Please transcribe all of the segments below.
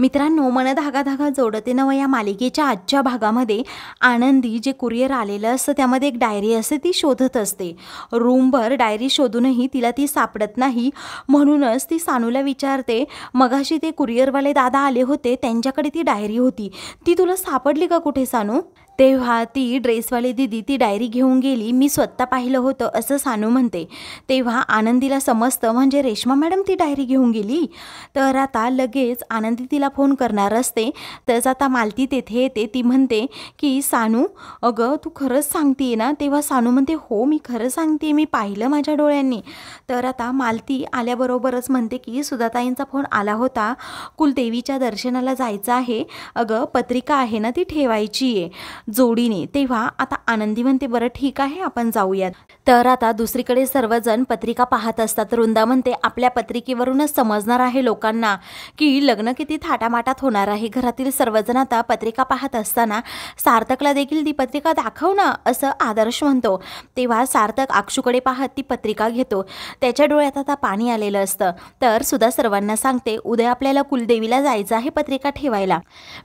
मित्रांनो मला धागा धागा जोडते नव या मालिकेच्या आजच्या भागामध्ये आनंदी जे कुरिअर आलेलं असतं त्यामध्ये एक डायरी असते ती शोधत असते रूमभर डायरी शोधूनही तिला ती सापडत नाही म्हणूनच ती सानूला विचारते मगाशी ते कुरिअरवाले दादा आले होते त्यांच्याकडे ती डायरी होती ती तुला सापडली का कुठे सानू तेव्हा ती ड्रेसवाली दिदी ती डायरी घेऊन गेली मी स्वतः पाहिलं होतं असं सानू म्हणते तेव्हा आनंदीला समजतं म्हणजे रेश्मा मॅडम ती डायरी घेऊन गेली तर आता लगेच आनंदी तिला फोन करणार असते तरच आता मालती तेथे येते ती म्हणते की सानू अगं तू खरंच सांगते ना तेव्हा सानू म्हणते हो मी खरं सांगते मी पाहिलं माझ्या डोळ्यांनी तर आता मालती आल्याबरोबरच म्हणते की सुधाताईंचा फोन आला होता कुलदेवीच्या दर्शनाला जायचं आहे अगं पत्रिका आहे ना ती ठेवायची आहे जोडीने तेव्हा आता आनंदी म्हणते बरं ठीक आहे आपण जाऊयात तर आता दुसरीकडे सर्वजण पत्रिका पाहत असतात वृंदा म्हणते आपल्या पत्रिकेवरूनच समजणार आहे लोकांना की लग्न किती थाट थाटामाटात होणार आहे घरातील सर्वजण आता पत्रिका पाहत असताना सार्थकला देखील ती पत्रिका दाखव ना असं आदर्श म्हणतो तेव्हा सार्थक आक्षूकडे पाहत ती पत्रिका घेतो त्याच्या डोळ्यात आता पाणी आलेलं असतं तर सुद्धा सर्वांना सांगते उद्या आपल्याला कुलदेवीला जायचं आहे पत्रिका ठेवायला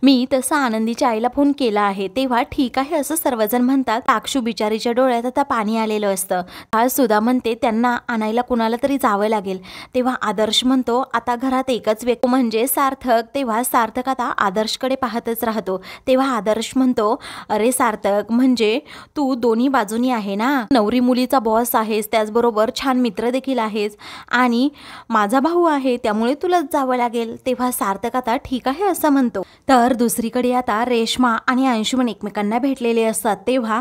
मी तसं आनंदीच्या आईला फोन केला आहे तेव्हा ठीक आहे असं सर्वजण म्हणतात आक्षू बिचारीच्या डोळ्यात आता पाणी आलेलं असतं आज सुद्धा म्हणते त्यांना आणायला कुणाला तरी जावं लागेल तेव्हा आदर्श म्हणतो आता घरात एकच व्यक्ती म्हणजे सार्थक ते तेव्हा सार्थक आता आदर्शकडे पाहतच राहतो तेव्हा आदर्श म्हणतो अरे सार्थक म्हणजे तू दोन्ही बाजूनी आहे ना नवरी मुलीचा बॉस आहेस त्याचबरोबर छान मित्र देखील आहेस आणि माझा भाऊ आहे त्यामुळे तुलाच जावं लागेल तेव्हा सार्थक आता ठीक आहे असं म्हणतो तर दुसरीकडे आता रेश्मा आणि अंशुमन एकमेकांना भेटलेले असतात तेव्हा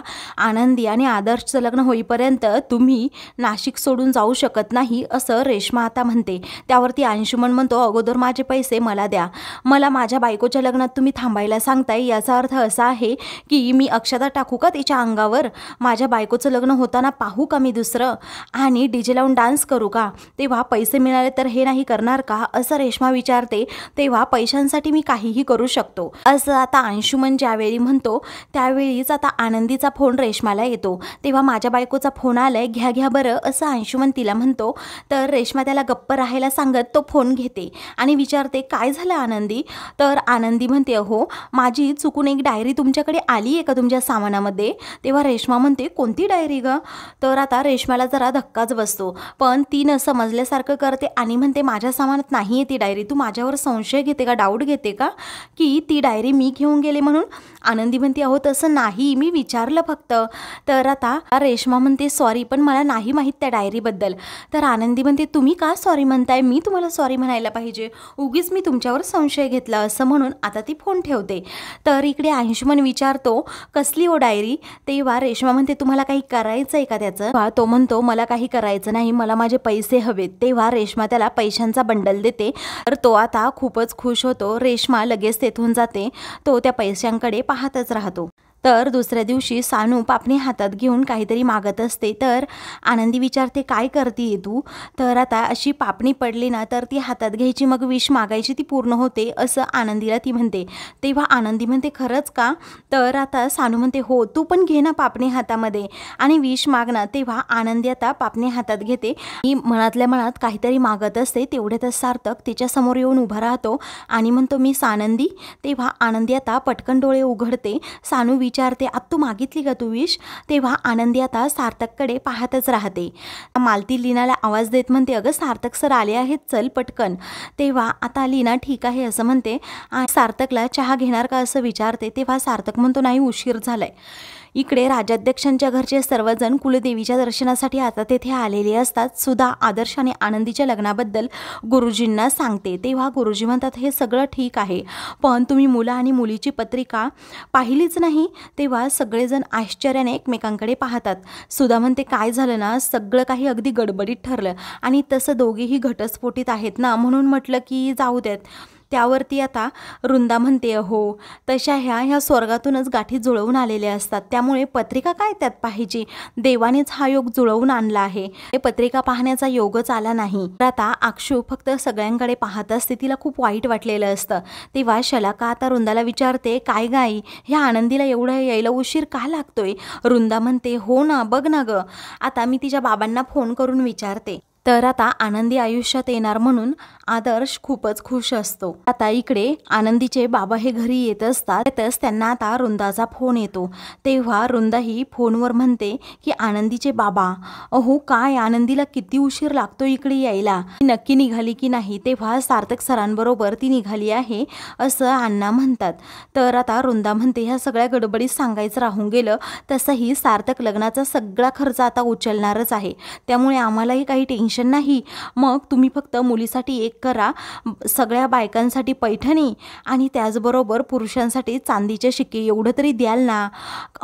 आनंदी आणि आदर्शचं लग्न होईपर्यंत तुम्ही नाशिक सोडून जाऊ शकत नाही असं रेश्मा आता म्हणते त्यावरती अंशुमन म्हणतो अगोदर माझे पैसे मला द्या मला माझ्या बायकोच्या लग्नात तुम्ही थांबायला सांगताय याचा अर्थ असा आहे की मी अक्षता टाकू का तिच्या अंगावर माझ्या बायकोचं लग्न होताना पाहू का मी दुसरं आणि डीजे लावून डान्स करू का तेव्हा पैसे मिळाले तर हे नाही करणार का असं रेश्मा विचारते तेव्हा पैशांसाठी मी काहीही करू शकतो असं आता अंशुमन ज्यावेळी म्हणतो त्यावेळीच आता आनंदीचा फोन रेश्माला येतो तेव्हा माझ्या बायकोचा फोन आलाय घ्या घ्या बरं असं अंशुमन तिला म्हणतो तर रेश्मा त्याला गप्प राहायला सांगत तो फोन घेते आणि विचारते काय झालं आनंद आनंदी तर आनंदी म्हणते हो माझी चुकून एक डायरी तुमच्याकडे आली आहे का तुमच्या सामानामध्ये तेव्हा रेश्मा म्हणते कोणती डायरी ग तर आता रेश्माला जरा धक्काच बसतो पण ती न समजल्यासारखं करते आणि म्हणते माझ्या सामानात नाही आहे ती डायरी तू माझ्यावर संशय घेते का डाऊट घेते का की ती डायरी मी घेऊन गेले म्हणून आनंदी म्हणते अहो तसं नाही मी विचारलं फक्त तर आता रेश्मा म्हणते सॉरी पण मला नाही माहीत त्या डायरीबद्दल तर आनंदी म्हणते तुम्ही का सॉरी म्हणताय मी तुम्हाला सॉरी म्हणायला पाहिजे उगीच मी तुमच्यावर संशय घेतला असं म्हणून आता ती फोन ठेवते तर इकडे अंशुमन विचारतो कसली ओ हो डायरी तेव्हा रेश्मा म्हणते तुम्हाला काही करायचं आहे का त्याचं तो म्हणतो मला काही करायचं नाही मला माझे पैसे हवेत तेव्हा रेश्मा त्याला पैशांचा बंडल देते तर तो आता खूपच खुश होतो रेश्मा लगेच तेथून जाते तो त्या पैशांकडे पाहतच राहतो तर दुसऱ्या दिवशी सानू पापणी हातात घेऊन काहीतरी मागत असते तर आनंदी विचारते काय करते तू तर आता अशी पापणी पडली ना तर ती हातात घ्यायची मग विष मागायची ती पूर्ण होते असं आनंदीला ती म्हणते तेव्हा आनंदी म्हणते खरंच का तर आता सानू म्हणते हो तू पण घे ना पापणी हातामध्ये आणि विष ना तेव्हा आनंदी आता पापणी हातात घेते मी मनातल्या मनात काहीतरी मागत असते तेवढ्यातच सार्थक तिच्यासमोर येऊन उभा राहतो आणि म्हणतो मी सानंदी तेव्हा आनंदी आता पटकन डोळे उघडते सानू विचारते तू मागितली का तू विश तेव्हा आनंदी आता सार्थककडे पाहतच राहते मालती लीनाला आवाज देत म्हणते अगं सार्थक सर आले आहेत चल पटकन तेव्हा आता लीना ठीक आहे असं म्हणते सार्थकला चहा घेणार का असं विचारते तेव्हा सार्थक म्हणतो नाही उशीर झालाय इकडे राज्याध्यक्षांच्या घरचे सर्वजण कुलदेवीच्या दर्शनासाठी आता तेथे आलेले असतात सुद्धा आदर्श आणि आनंदीच्या लग्नाबद्दल गुरुजींना सांगते तेव्हा गुरुजी म्हणतात हे सगळं ठीक आहे पण तुम्ही मुलं आणि मुलीची पत्रिका पाहिलीच नाही तेव्हा सगळेजण आश्चर्याने एकमेकांकडे पाहतात सुद्धा म्हणते काय झालं ना सगळं काही अगदी गडबडीत ठरलं आणि तसं दोघेही घटस्फोटीत आहेत ना म्हणून म्हटलं की जाऊ देत त्यावरती आता रुंदा म्हणते हो तशा ह्या ह्या स्वर्गातूनच गाठी जुळवून आलेल्या असतात त्यामुळे पत्रिका काय त्यात पाहिजे देवानेच हा योग जुळवून आणला आहे हे पत्रिका पाहण्याचा योगच आला नाही तर आता आक्षू फक्त सगळ्यांकडे पाहत असते तिला खूप वाईट वाटलेलं असतं तेव्हा शलाका आता रुंदाला विचारते काय गाई ह्या आनंदीला एवढं यायला उशीर का लागतोय वृंदा म्हणते हो ना बघ ना ग आता मी तिच्या बाबांना फोन करून विचारते तर आता आनंदी आयुष्यात येणार म्हणून आदर्श खूपच खुश असतो आता इकडे आनंदीचे बाबा हे घरी येत असतात येतच त्यांना आता रुंदाचा फोन येतो तेव्हा रुंदा ही फोनवर म्हणते की आनंदीचे बाबा अहो काय आनंदीला किती उशीर लागतो इकडे यायला नक्की निघाली की नाही तेव्हा सार्थक सरांबरोबर ती निघाली आहे असं अण्णा म्हणतात तर आता रुंदा म्हणते ह्या सगळ्या गडबडीत सांगायचं राहून गेलं तसंही सार्थक लग्नाचा सगळा खर्च आता उचलणारच आहे त्यामुळे आम्हालाही काही टेन्शन टेन्शन नाही मग तुम्ही फक्त मुलीसाठी एक करा सगळ्या बायकांसाठी पैठणी आणि त्याचबरोबर पुरुषांसाठी चांदीचे शिक्के एवढं तरी द्याल ना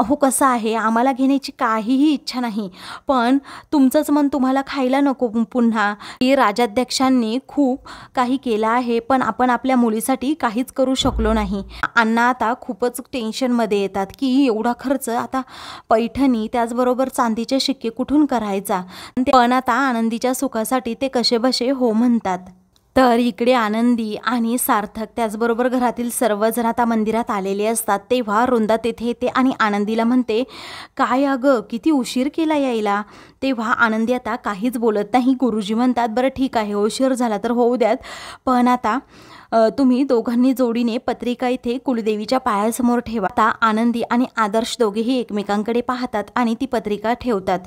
हो कसं आहे आम्हाला घेण्याची काहीही इच्छा नाही पण तुमचंच मन तुम्हाला खायला नको पुन्हा हे राजाध्यक्षांनी खूप काही केलं आहे पण आपण आपल्या मुलीसाठी काहीच करू शकलो नाही अण्णा आता खूपच टेन्शनमध्ये येतात की एवढा खर्च आता पैठणी त्याचबरोबर चांदीचे शिक्के कुठून करायचा पण आता आनंदीच्या सुखासाठी ते कसे बसे हो म्हणतात तर इकडे आनंदी आणि सार्थक त्याचबरोबर घरातील सर्वजण आता मंदिरात आलेले असतात तेव्हा रुंदा तेथे येते आणि आनंदीला म्हणते काय अगं किती उशीर केला यायला तेव्हा आनंदी आता काहीच बोलत नाही गुरुजी म्हणतात बरं ठीक आहे उशीर झाला तर होऊ द्यात पण आता तुम्ही दोघांनी जोडीने पत्रिका इथे कुलदेवीच्या पायासमोर ठेवा आता आनंदी आणि आदर्श दोघेही एकमेकांकडे पाहतात आणि ती पत्रिका ठेवतात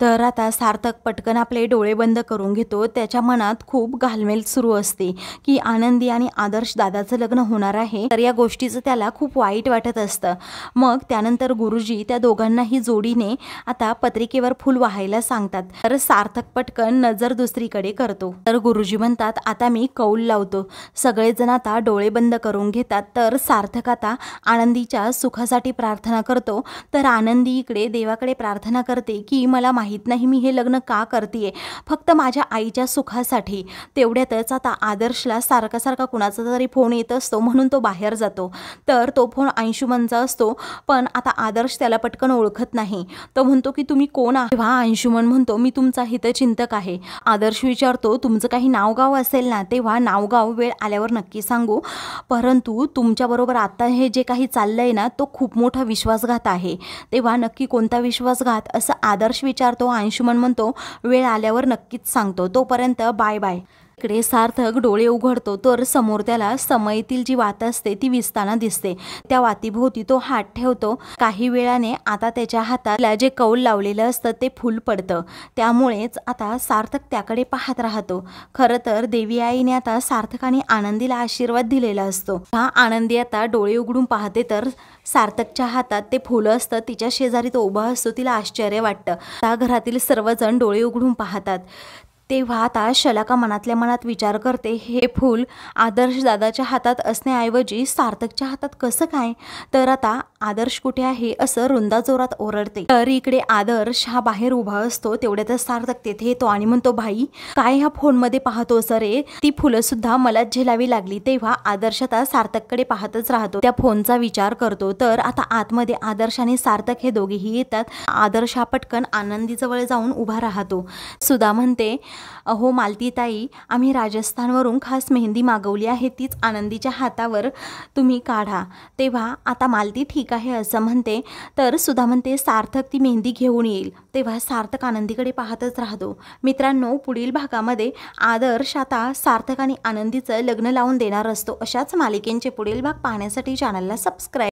तर आता सार्थक पटकन आपले डोळे बंद करून घेतो त्याच्या मनात खूप घालमेल सुरू असते की आनंदी आणि आदर्श दादाचं लग्न होणार आहे तर या गोष्टीचं त्याला खूप वाईट वाटत असतं मग त्यानंतर गुरुजी त्या दोघांनाही जोडीने आता पत्रिकेवर फुल वाहायला सांगतात तर सार्थक पटकन नजर दुसरीकडे करतो तर गुरुजी म्हणतात आता मी कौल लावतो सगळेजण आता डोळे बंद करून घेतात तर सार्थक आता आनंदीच्या सुखासाठी प्रार्थना करतो तर आनंदी इकडे देवाकडे प्रार्थना करते की मला माहीत नाही मी हे लग्न का करते फक्त माझ्या आईच्या सुखासाठी तेवढ्यातच आता आदर्शला सारखा सारखा कुणाचा तरी फोन येत असतो म्हणून तो बाहेर जातो तर तो फोन अंशुमनचा असतो पण आता आदर्श त्याला पटकन ओळखत नाही तो म्हणतो की तुम्ही कोण तेव्हा अंशुमन म्हणतो मी तुमचा हितचिंतक आहे आदर्श विचारतो तुमचं काही नावगाव असेल ना तेव्हा नावगाव वेळ आल्यावर नक्की सांगू परंतु तुमच्याबरोबर आता हे जे काही चाललंय ना तो खूप मोठा विश्वासघात आहे तेव्हा नक्की कोणता विश्वासघात असं आदर्श विचारतो तो अंशुमन म्हणतो वेळ आल्यावर नक्कीच सांगतो तोपर्यंत बाय बाय इकडे सार्थक डोळे उघडतो तर समोर त्याला समयीतील जी वात असते ती विसताना दिसते त्या वातीभोवती तो हात ठेवतो काही वेळाने आता त्याच्या हाताला जे कौल लावलेलं असतं ते फुल पडतं त्यामुळेच आता सार्थक त्याकडे पाहत राहतो खरं तर देवी आईने आता सार्थकाने आनंदीला आशीर्वाद दिलेला असतो हा आनंदी आता डोळे उघडून पाहते तर सार्थकच्या हातात ते फुलं असतं तिच्या शेजारी तो उभा असतो तिला आश्चर्य वाटतं त्या घरातील सर्वजण डोळे उघडून पाहतात तेव्हा आता शलाका मनातल्या मनात विचार करते हे फूल आदर्श दादाच्या हातात असण्याऐवजी सार्थकच्या हातात कसं काय तर आता आदर्श कुठे आहे असं रुंदा जोरात ओरडते तर इकडे आदर्श हा बाहेर उभा असतो तेवढ्यात सार्थक तेथे येतो आणि म्हणतो भाई काय ह्या फोनमध्ये पाहतो सरे ती फुलं सुद्धा मला झेलावी लागली तेव्हा आदर्श आता सार्थककडे पाहतच राहतो त्या फोनचा विचार करतो तर आता आतमध्ये आदर्श आणि सार्थक हे दोघेही येतात आदर्श हा पटकन आनंदीजवळ जाऊन उभा राहतो सुधा म्हणते अहो मालती ताई आम्ही राजस्थानवरून खास मेहंदी मागवली आहे तीच आनंदीच्या हातावर तुम्ही काढा तेव्हा आता मालती ठीक ठीक असं म्हणते तर सुद्धा म्हणते सार्थक ती मेहंदी घेऊन येईल तेव्हा सार्थक आनंदीकडे पाहतच राहतो मित्रांनो पुढील भागामध्ये आदर्श आता सार्थक आणि आनंदीचं लग्न लावून देणार असतो अशाच मालिकेंचे पुढील भाग पाहण्यासाठी चॅनलला सबस्क्राईब